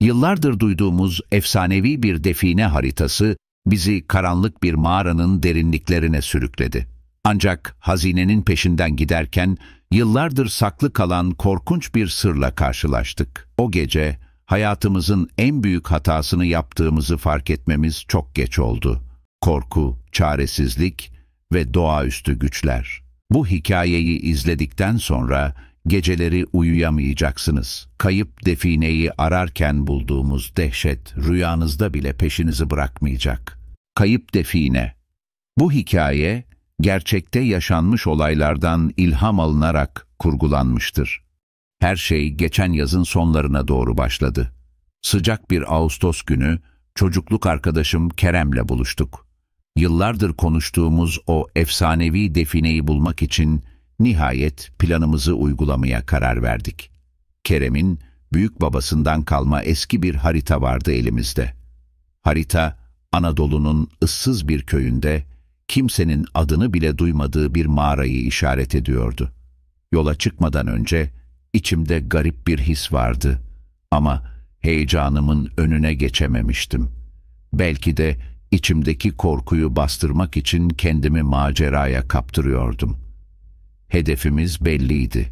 Yıllardır duyduğumuz efsanevi bir define haritası bizi karanlık bir mağaranın derinliklerine sürükledi. Ancak hazinenin peşinden giderken yıllardır saklı kalan korkunç bir sırla karşılaştık. O gece hayatımızın en büyük hatasını yaptığımızı fark etmemiz çok geç oldu. Korku, çaresizlik ve doğaüstü güçler. Bu hikayeyi izledikten sonra Geceleri uyuyamayacaksınız. Kayıp defineyi ararken bulduğumuz dehşet rüyanızda bile peşinizi bırakmayacak. Kayıp define. Bu hikaye gerçekte yaşanmış olaylardan ilham alınarak kurgulanmıştır. Her şey geçen yazın sonlarına doğru başladı. Sıcak bir Ağustos günü çocukluk arkadaşım Kerem'le buluştuk. Yıllardır konuştuğumuz o efsanevi defineyi bulmak için Nihayet planımızı uygulamaya karar verdik. Kerem'in büyük babasından kalma eski bir harita vardı elimizde. Harita, Anadolu'nun ıssız bir köyünde, kimsenin adını bile duymadığı bir mağarayı işaret ediyordu. Yola çıkmadan önce içimde garip bir his vardı ama heyecanımın önüne geçememiştim. Belki de içimdeki korkuyu bastırmak için kendimi maceraya kaptırıyordum. Hedefimiz belliydi.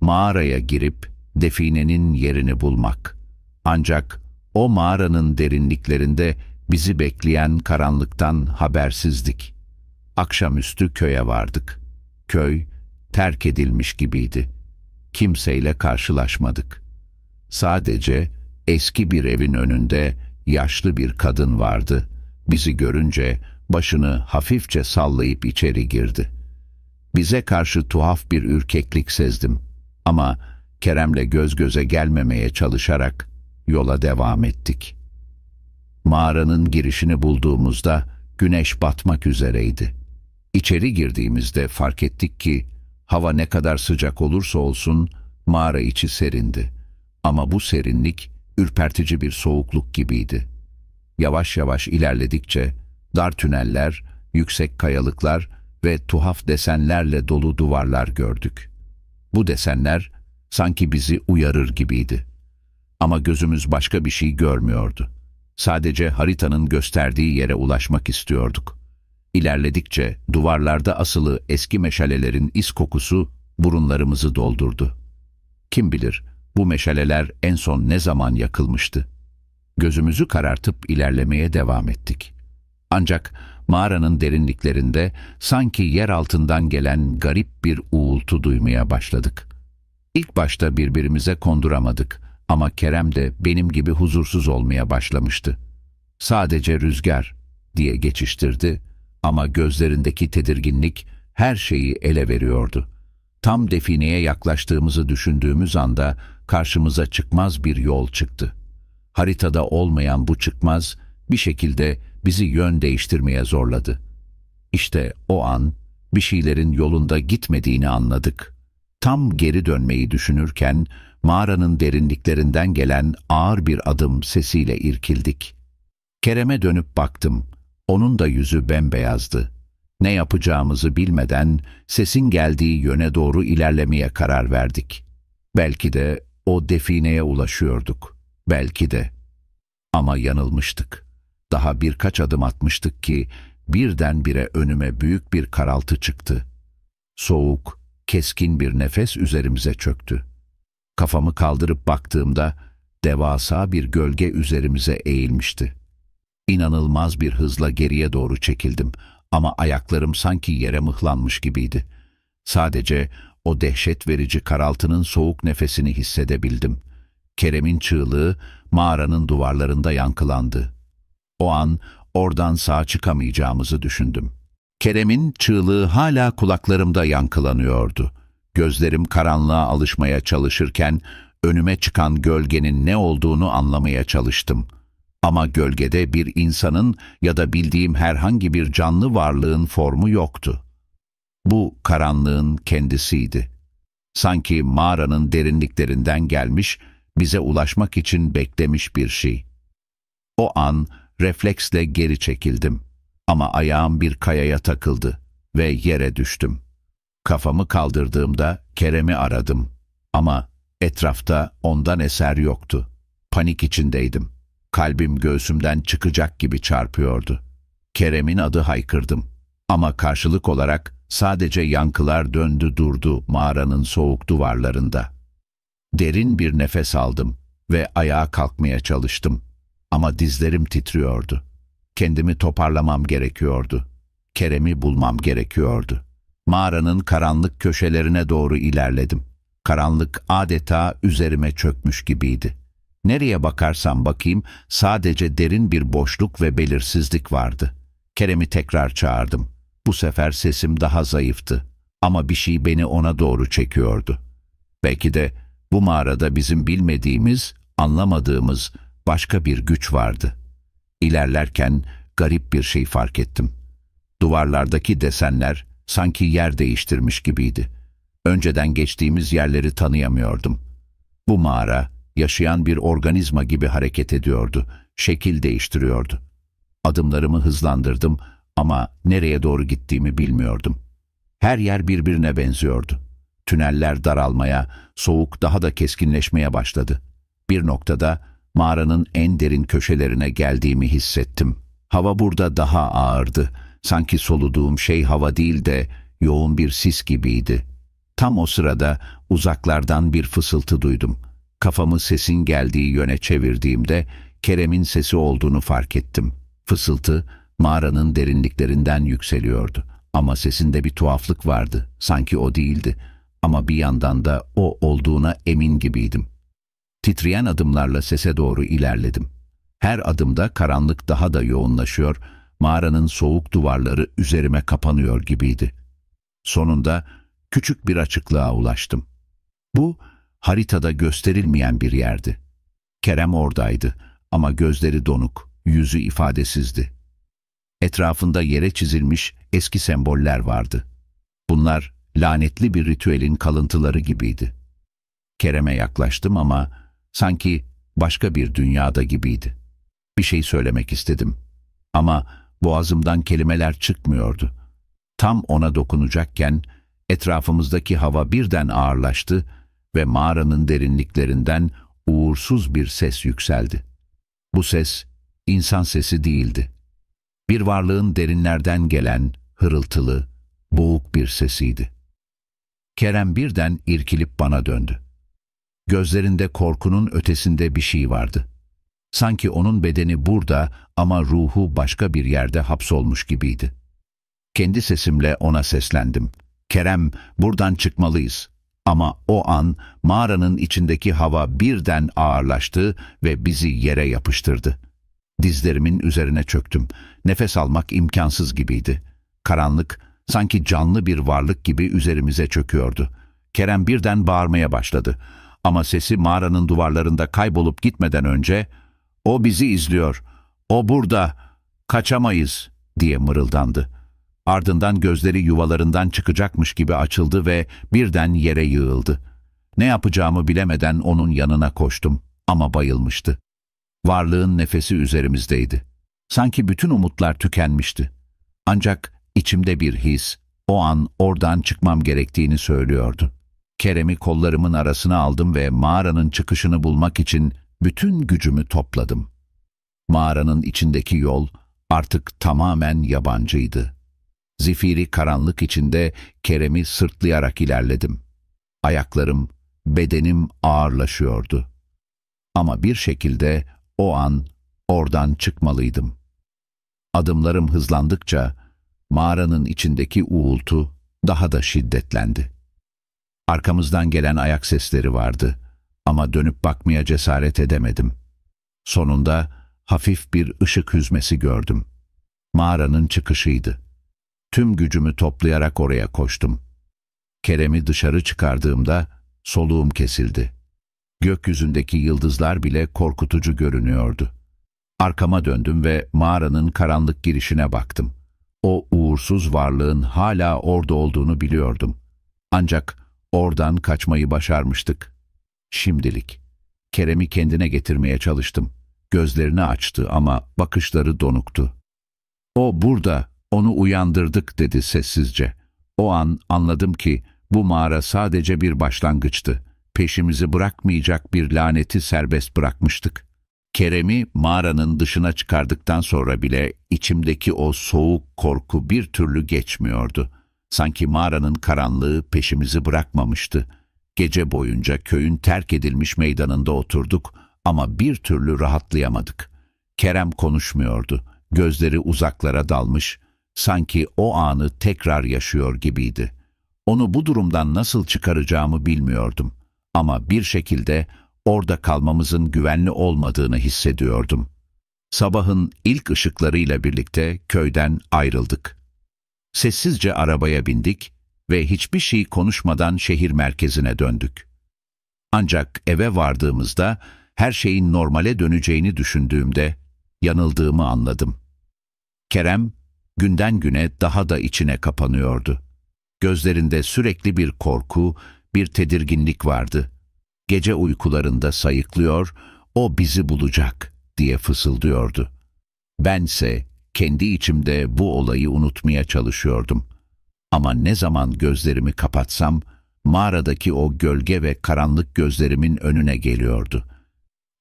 Mağaraya girip definenin yerini bulmak. Ancak o mağaranın derinliklerinde bizi bekleyen karanlıktan habersizdik. Akşamüstü köye vardık. Köy terk edilmiş gibiydi. Kimseyle karşılaşmadık. Sadece eski bir evin önünde yaşlı bir kadın vardı. Bizi görünce başını hafifçe sallayıp içeri girdi. Bize karşı tuhaf bir ürkeklik sezdim ama Kerem'le göz göze gelmemeye çalışarak yola devam ettik. Mağaranın girişini bulduğumuzda güneş batmak üzereydi. İçeri girdiğimizde fark ettik ki hava ne kadar sıcak olursa olsun mağara içi serindi. Ama bu serinlik ürpertici bir soğukluk gibiydi. Yavaş yavaş ilerledikçe dar tüneller, yüksek kayalıklar ve tuhaf desenlerle dolu duvarlar gördük. Bu desenler sanki bizi uyarır gibiydi. Ama gözümüz başka bir şey görmüyordu. Sadece haritanın gösterdiği yere ulaşmak istiyorduk. İlerledikçe duvarlarda asılı eski meşalelerin is kokusu burunlarımızı doldurdu. Kim bilir bu meşaleler en son ne zaman yakılmıştı? Gözümüzü karartıp ilerlemeye devam ettik. Ancak mağaranın derinliklerinde sanki yer altından gelen garip bir uğultu duymaya başladık. İlk başta birbirimize konduramadık ama Kerem de benim gibi huzursuz olmaya başlamıştı. Sadece rüzgar diye geçiştirdi ama gözlerindeki tedirginlik her şeyi ele veriyordu. Tam defineye yaklaştığımızı düşündüğümüz anda karşımıza çıkmaz bir yol çıktı. Haritada olmayan bu çıkmaz bir şekilde bizi yön değiştirmeye zorladı. İşte o an bir şeylerin yolunda gitmediğini anladık. Tam geri dönmeyi düşünürken mağaranın derinliklerinden gelen ağır bir adım sesiyle irkildik. Kerem'e dönüp baktım. Onun da yüzü bembeyazdı. Ne yapacağımızı bilmeden sesin geldiği yöne doğru ilerlemeye karar verdik. Belki de o defineye ulaşıyorduk. Belki de. Ama yanılmıştık. Daha birkaç adım atmıştık ki birdenbire önüme büyük bir karaltı çıktı. Soğuk, keskin bir nefes üzerimize çöktü. Kafamı kaldırıp baktığımda devasa bir gölge üzerimize eğilmişti. İnanılmaz bir hızla geriye doğru çekildim ama ayaklarım sanki yere mıhlanmış gibiydi. Sadece o dehşet verici karaltının soğuk nefesini hissedebildim. Kerem'in çığlığı mağaranın duvarlarında yankılandı. O an oradan sağ çıkamayacağımızı düşündüm. Kerem'in çığlığı hala kulaklarımda yankılanıyordu. Gözlerim karanlığa alışmaya çalışırken önüme çıkan gölgenin ne olduğunu anlamaya çalıştım. Ama gölgede bir insanın ya da bildiğim herhangi bir canlı varlığın formu yoktu. Bu karanlığın kendisiydi. Sanki mağaranın derinliklerinden gelmiş, bize ulaşmak için beklemiş bir şey. O an Refleksle geri çekildim. Ama ayağım bir kayaya takıldı ve yere düştüm. Kafamı kaldırdığımda Kerem'i aradım. Ama etrafta ondan eser yoktu. Panik içindeydim. Kalbim göğsümden çıkacak gibi çarpıyordu. Kerem'in adı haykırdım. Ama karşılık olarak sadece yankılar döndü durdu mağaranın soğuk duvarlarında. Derin bir nefes aldım ve ayağa kalkmaya çalıştım. Ama dizlerim titriyordu. Kendimi toparlamam gerekiyordu. Kerem'i bulmam gerekiyordu. Mağaranın karanlık köşelerine doğru ilerledim. Karanlık adeta üzerime çökmüş gibiydi. Nereye bakarsam bakayım sadece derin bir boşluk ve belirsizlik vardı. Kerem'i tekrar çağırdım. Bu sefer sesim daha zayıftı ama bir şey beni ona doğru çekiyordu. Belki de bu mağarada bizim bilmediğimiz, anlamadığımız, başka bir güç vardı. İlerlerken garip bir şey fark ettim. Duvarlardaki desenler sanki yer değiştirmiş gibiydi. Önceden geçtiğimiz yerleri tanıyamıyordum. Bu mağara yaşayan bir organizma gibi hareket ediyordu, şekil değiştiriyordu. Adımlarımı hızlandırdım ama nereye doğru gittiğimi bilmiyordum. Her yer birbirine benziyordu. Tüneller daralmaya, soğuk daha da keskinleşmeye başladı. Bir noktada Mağaranın en derin köşelerine geldiğimi hissettim. Hava burada daha ağırdı. Sanki soluduğum şey hava değil de yoğun bir sis gibiydi. Tam o sırada uzaklardan bir fısıltı duydum. Kafamı sesin geldiği yöne çevirdiğimde Kerem'in sesi olduğunu fark ettim. Fısıltı mağaranın derinliklerinden yükseliyordu. Ama sesinde bir tuhaflık vardı. Sanki o değildi. Ama bir yandan da o olduğuna emin gibiydim. Titreyen adımlarla sese doğru ilerledim. Her adımda karanlık daha da yoğunlaşıyor, mağaranın soğuk duvarları üzerime kapanıyor gibiydi. Sonunda küçük bir açıklığa ulaştım. Bu, haritada gösterilmeyen bir yerdi. Kerem oradaydı ama gözleri donuk, yüzü ifadesizdi. Etrafında yere çizilmiş eski semboller vardı. Bunlar lanetli bir ritüelin kalıntıları gibiydi. Kerem'e yaklaştım ama Sanki başka bir dünyada gibiydi. Bir şey söylemek istedim. Ama boğazımdan kelimeler çıkmıyordu. Tam ona dokunacakken etrafımızdaki hava birden ağırlaştı ve mağaranın derinliklerinden uğursuz bir ses yükseldi. Bu ses insan sesi değildi. Bir varlığın derinlerden gelen hırıltılı, boğuk bir sesiydi. Kerem birden irkilip bana döndü. Gözlerinde korkunun ötesinde bir şey vardı. Sanki onun bedeni burada ama ruhu başka bir yerde hapsolmuş gibiydi. Kendi sesimle ona seslendim. Kerem, buradan çıkmalıyız. Ama o an mağaranın içindeki hava birden ağırlaştı ve bizi yere yapıştırdı. Dizlerimin üzerine çöktüm. Nefes almak imkansız gibiydi. Karanlık, sanki canlı bir varlık gibi üzerimize çöküyordu. Kerem birden bağırmaya başladı. Ama sesi mağaranın duvarlarında kaybolup gitmeden önce ''O bizi izliyor, o burada, kaçamayız.'' diye mırıldandı. Ardından gözleri yuvalarından çıkacakmış gibi açıldı ve birden yere yığıldı. Ne yapacağımı bilemeden onun yanına koştum ama bayılmıştı. Varlığın nefesi üzerimizdeydi. Sanki bütün umutlar tükenmişti. Ancak içimde bir his, o an oradan çıkmam gerektiğini söylüyordu. Kerem'i kollarımın arasına aldım ve mağaranın çıkışını bulmak için bütün gücümü topladım. Mağaranın içindeki yol artık tamamen yabancıydı. Zifiri karanlık içinde Kerem'i sırtlayarak ilerledim. Ayaklarım, bedenim ağırlaşıyordu. Ama bir şekilde o an oradan çıkmalıydım. Adımlarım hızlandıkça mağaranın içindeki uğultu daha da şiddetlendi. Arkamızdan gelen ayak sesleri vardı ama dönüp bakmaya cesaret edemedim. Sonunda hafif bir ışık hüzmesi gördüm. Mağaranın çıkışıydı. Tüm gücümü toplayarak oraya koştum. Kerem'i dışarı çıkardığımda soluğum kesildi. Gökyüzündeki yıldızlar bile korkutucu görünüyordu. Arkama döndüm ve mağaranın karanlık girişine baktım. O uğursuz varlığın hala orada olduğunu biliyordum. Ancak Oradan kaçmayı başarmıştık. Şimdilik. Kerem'i kendine getirmeye çalıştım. Gözlerini açtı ama bakışları donuktu. O burada, onu uyandırdık dedi sessizce. O an anladım ki bu mağara sadece bir başlangıçtı. Peşimizi bırakmayacak bir laneti serbest bırakmıştık. Kerem'i mağaranın dışına çıkardıktan sonra bile içimdeki o soğuk korku bir türlü geçmiyordu. Sanki mağaranın karanlığı peşimizi bırakmamıştı. Gece boyunca köyün terk edilmiş meydanında oturduk ama bir türlü rahatlayamadık. Kerem konuşmuyordu. Gözleri uzaklara dalmış. Sanki o anı tekrar yaşıyor gibiydi. Onu bu durumdan nasıl çıkaracağımı bilmiyordum. Ama bir şekilde orada kalmamızın güvenli olmadığını hissediyordum. Sabahın ilk ışıklarıyla birlikte köyden ayrıldık. Sessizce arabaya bindik ve hiçbir şey konuşmadan şehir merkezine döndük. Ancak eve vardığımızda her şeyin normale döneceğini düşündüğümde yanıldığımı anladım. Kerem günden güne daha da içine kapanıyordu. Gözlerinde sürekli bir korku, bir tedirginlik vardı. Gece uykularında sayıklıyor, o bizi bulacak diye fısıldıyordu. Bense kendi içimde bu olayı unutmaya çalışıyordum. Ama ne zaman gözlerimi kapatsam, mağaradaki o gölge ve karanlık gözlerimin önüne geliyordu.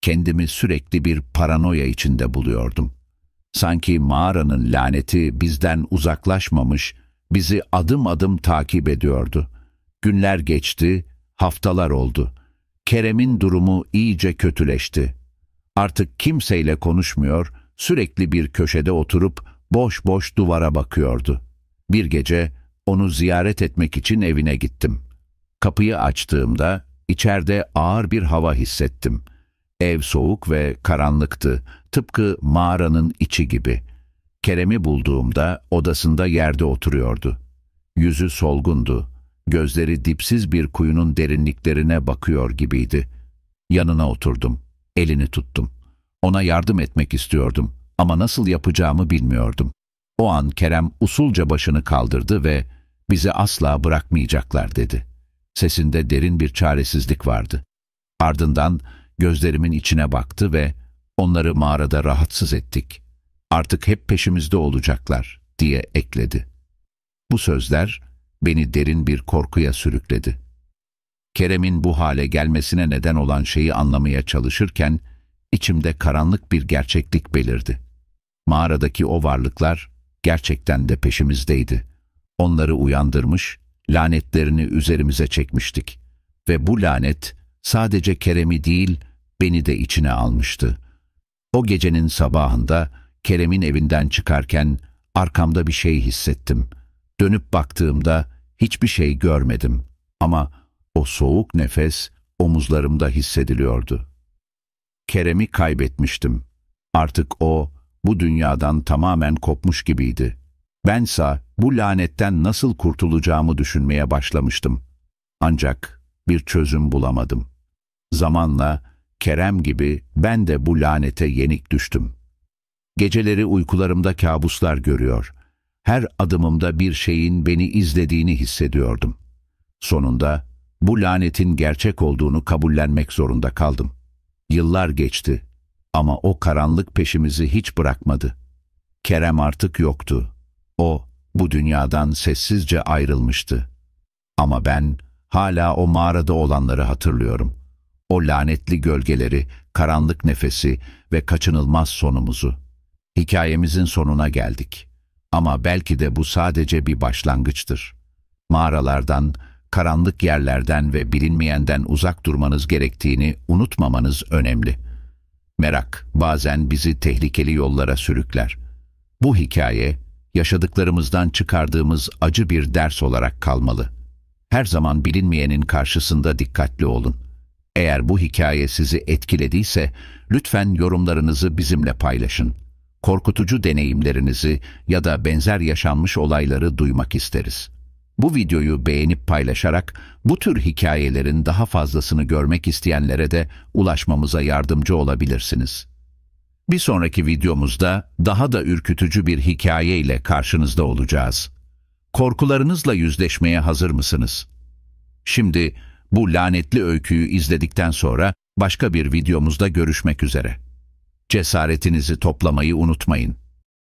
Kendimi sürekli bir paranoya içinde buluyordum. Sanki mağaranın laneti bizden uzaklaşmamış, bizi adım adım takip ediyordu. Günler geçti, haftalar oldu. Kerem'in durumu iyice kötüleşti. Artık kimseyle konuşmuyor, sürekli bir köşede oturup boş boş duvara bakıyordu. Bir gece onu ziyaret etmek için evine gittim. Kapıyı açtığımda içeride ağır bir hava hissettim. Ev soğuk ve karanlıktı, tıpkı mağaranın içi gibi. Kerem'i bulduğumda odasında yerde oturuyordu. Yüzü solgundu, gözleri dipsiz bir kuyunun derinliklerine bakıyor gibiydi. Yanına oturdum, elini tuttum. Ona yardım etmek istiyordum ama nasıl yapacağımı bilmiyordum. O an Kerem usulca başını kaldırdı ve bizi asla bırakmayacaklar dedi. Sesinde derin bir çaresizlik vardı. Ardından gözlerimin içine baktı ve onları mağarada rahatsız ettik. Artık hep peşimizde olacaklar diye ekledi. Bu sözler beni derin bir korkuya sürükledi. Kerem'in bu hale gelmesine neden olan şeyi anlamaya çalışırken İçimde karanlık bir gerçeklik belirdi. Mağaradaki o varlıklar gerçekten de peşimizdeydi. Onları uyandırmış, lanetlerini üzerimize çekmiştik. Ve bu lanet sadece Kerem'i değil, beni de içine almıştı. O gecenin sabahında Kerem'in evinden çıkarken arkamda bir şey hissettim. Dönüp baktığımda hiçbir şey görmedim ama o soğuk nefes omuzlarımda hissediliyordu. Kerem'i kaybetmiştim. Artık o, bu dünyadan tamamen kopmuş gibiydi. Bensa bu lanetten nasıl kurtulacağımı düşünmeye başlamıştım. Ancak bir çözüm bulamadım. Zamanla Kerem gibi ben de bu lanete yenik düştüm. Geceleri uykularımda kabuslar görüyor. Her adımımda bir şeyin beni izlediğini hissediyordum. Sonunda bu lanetin gerçek olduğunu kabullenmek zorunda kaldım. Yıllar geçti ama o karanlık peşimizi hiç bırakmadı. Kerem artık yoktu. O bu dünyadan sessizce ayrılmıştı. Ama ben hala o mağarada olanları hatırlıyorum. O lanetli gölgeleri, karanlık nefesi ve kaçınılmaz sonumuzu. Hikayemizin sonuna geldik. Ama belki de bu sadece bir başlangıçtır. Mağaralardan, karanlık yerlerden ve bilinmeyenden uzak durmanız gerektiğini unutmamanız önemli. Merak bazen bizi tehlikeli yollara sürükler. Bu hikaye, yaşadıklarımızdan çıkardığımız acı bir ders olarak kalmalı. Her zaman bilinmeyenin karşısında dikkatli olun. Eğer bu hikaye sizi etkilediyse, lütfen yorumlarınızı bizimle paylaşın. Korkutucu deneyimlerinizi ya da benzer yaşanmış olayları duymak isteriz. Bu videoyu beğenip paylaşarak bu tür hikayelerin daha fazlasını görmek isteyenlere de ulaşmamıza yardımcı olabilirsiniz. Bir sonraki videomuzda daha da ürkütücü bir hikaye ile karşınızda olacağız. Korkularınızla yüzleşmeye hazır mısınız? Şimdi bu lanetli öyküyü izledikten sonra başka bir videomuzda görüşmek üzere. Cesaretinizi toplamayı unutmayın.